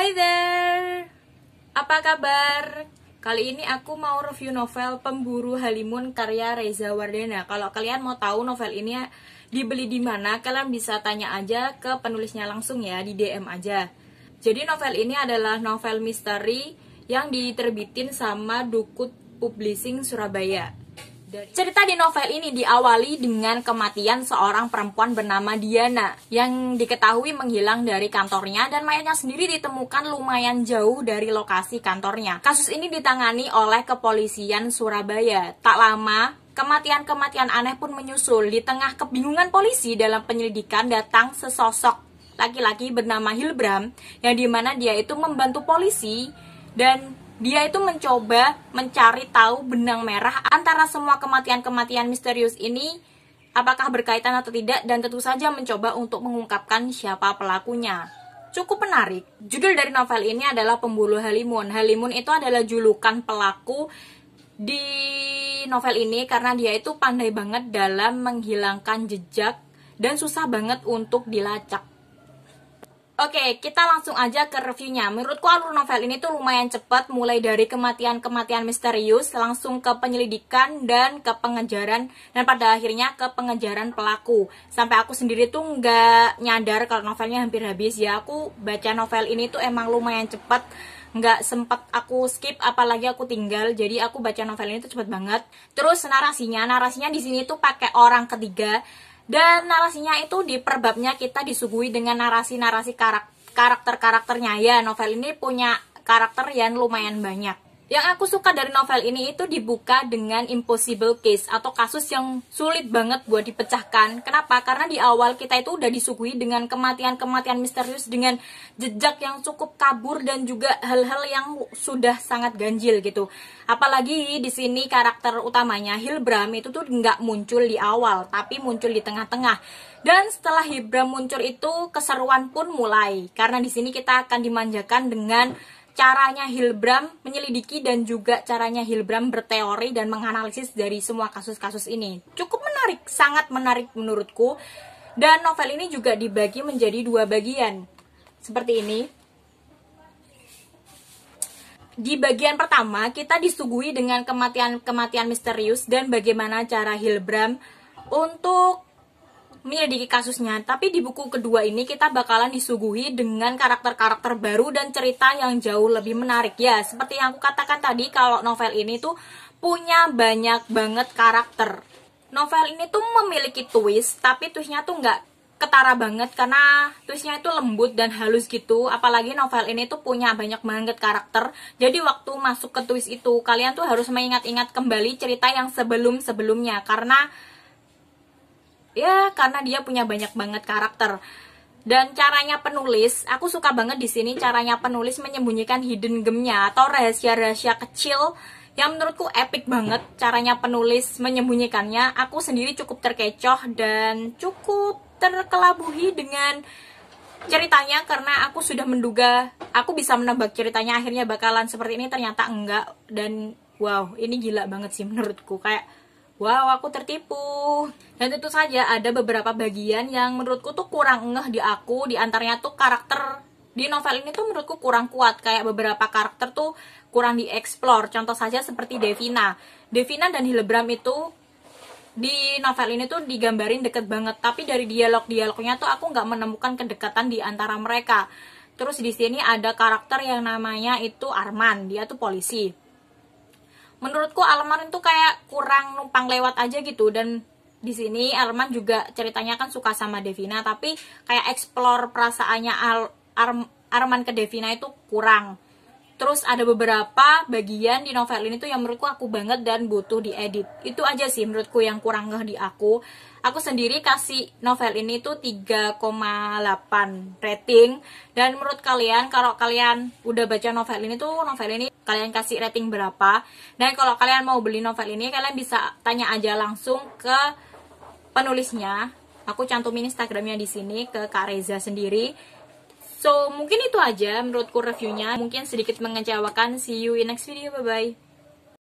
Hai there. Apa kabar? Kali ini aku mau review novel Pemburu Halimun karya Reza Wardana. Kalau kalian mau tahu novel ini dibeli di mana, kalian bisa tanya aja ke penulisnya langsung ya di DM aja. Jadi novel ini adalah novel misteri yang diterbitin sama Dukut Publishing Surabaya. Cerita di novel ini diawali dengan kematian seorang perempuan bernama Diana yang diketahui menghilang dari kantornya dan mayatnya sendiri ditemukan lumayan jauh dari lokasi kantornya. Kasus ini ditangani oleh kepolisian Surabaya. Tak lama, kematian-kematian aneh pun menyusul. Di tengah kebingungan polisi dalam penyelidikan datang sesosok laki-laki bernama Hilbram yang dimana dia itu membantu polisi dan dia itu mencoba mencari tahu benang merah antara semua kematian-kematian misterius ini apakah berkaitan atau tidak dan tentu saja mencoba untuk mengungkapkan siapa pelakunya. Cukup menarik. Judul dari novel ini adalah Pembulu Halimun. Halimun itu adalah julukan pelaku di novel ini karena dia itu pandai banget dalam menghilangkan jejak dan susah banget untuk dilacak. Oke, kita langsung aja ke reviewnya. Menurutku alur novel ini tuh lumayan cepat, mulai dari kematian-kematian misterius, langsung ke penyelidikan dan ke pengejaran, dan pada akhirnya ke pengejaran pelaku. Sampai aku sendiri tuh nggak nyadar kalau novelnya hampir habis ya. Aku baca novel ini tuh emang lumayan cepat, nggak sempat aku skip, apalagi aku tinggal. Jadi aku baca novel ini tuh cepat banget. Terus narasinya, narasinya di sini tuh pakai orang ketiga dan narasinya itu di perbabnya kita disuguhi dengan narasi-narasi karakter karakter-karakternya ya novel ini punya karakter yang lumayan banyak yang aku suka dari novel ini itu dibuka dengan impossible case atau kasus yang sulit banget buat dipecahkan. Kenapa? Karena di awal kita itu udah disuguhi dengan kematian-kematian misterius dengan jejak yang cukup kabur dan juga hal-hal yang sudah sangat ganjil gitu. Apalagi di sini karakter utamanya Hilbram itu tuh nggak muncul di awal, tapi muncul di tengah-tengah. Dan setelah Hilbram muncul itu keseruan pun mulai karena di sini kita akan dimanjakan dengan caranya Hilbram menyelidiki dan juga caranya Hilbram berteori dan menganalisis dari semua kasus-kasus ini. Cukup menarik, sangat menarik menurutku. Dan novel ini juga dibagi menjadi dua bagian. Seperti ini. Di bagian pertama, kita disuguhi dengan kematian-kematian misterius dan bagaimana cara Hilbram untuk menyelidiki kasusnya. Tapi di buku kedua ini kita bakalan disuguhi dengan karakter-karakter baru dan cerita yang jauh lebih menarik ya. Seperti yang aku katakan tadi kalau novel ini tuh punya banyak banget karakter. Novel ini tuh memiliki twist, tapi twistnya tuh nggak ketara banget karena twistnya itu lembut dan halus gitu apalagi novel ini tuh punya banyak banget karakter jadi waktu masuk ke twist itu kalian tuh harus mengingat-ingat kembali cerita yang sebelum-sebelumnya karena ya karena dia punya banyak banget karakter dan caranya penulis aku suka banget di sini caranya penulis menyembunyikan hidden gemnya atau rahasia-rahasia kecil yang menurutku epic banget caranya penulis menyembunyikannya aku sendiri cukup terkecoh dan cukup terkelabuhi dengan ceritanya karena aku sudah menduga aku bisa menebak ceritanya akhirnya bakalan seperti ini ternyata enggak dan wow ini gila banget sih menurutku kayak Wow, aku tertipu. Dan tentu saja ada beberapa bagian yang menurutku tuh kurang ngeh di aku. Di antaranya tuh karakter di novel ini tuh menurutku kurang kuat. Kayak beberapa karakter tuh kurang dieksplor. Contoh saja seperti Devina. Devina dan Hillebrand itu di novel ini tuh digambarin deket banget. Tapi dari dialog-dialognya tuh aku nggak menemukan kedekatan di antara mereka. Terus di sini ada karakter yang namanya itu Arman. Dia tuh polisi menurutku Alman itu kayak kurang numpang lewat aja gitu dan di sini Alman juga ceritanya kan suka sama Devina tapi kayak explore perasaannya Al Ar Arman ke Devina itu kurang Terus ada beberapa bagian di novel ini tuh yang menurutku aku banget dan butuh diedit. Itu aja sih menurutku yang kurang ngeh di aku. Aku sendiri kasih novel ini tuh 3,8 rating. Dan menurut kalian, kalau kalian udah baca novel ini tuh, novel ini kalian kasih rating berapa. Dan kalau kalian mau beli novel ini, kalian bisa tanya aja langsung ke penulisnya. Aku cantumin Instagramnya di sini ke Kak Reza sendiri So, mungkin itu aja menurutku reviewnya. Mungkin sedikit mengecewakan. See you in next video. Bye-bye.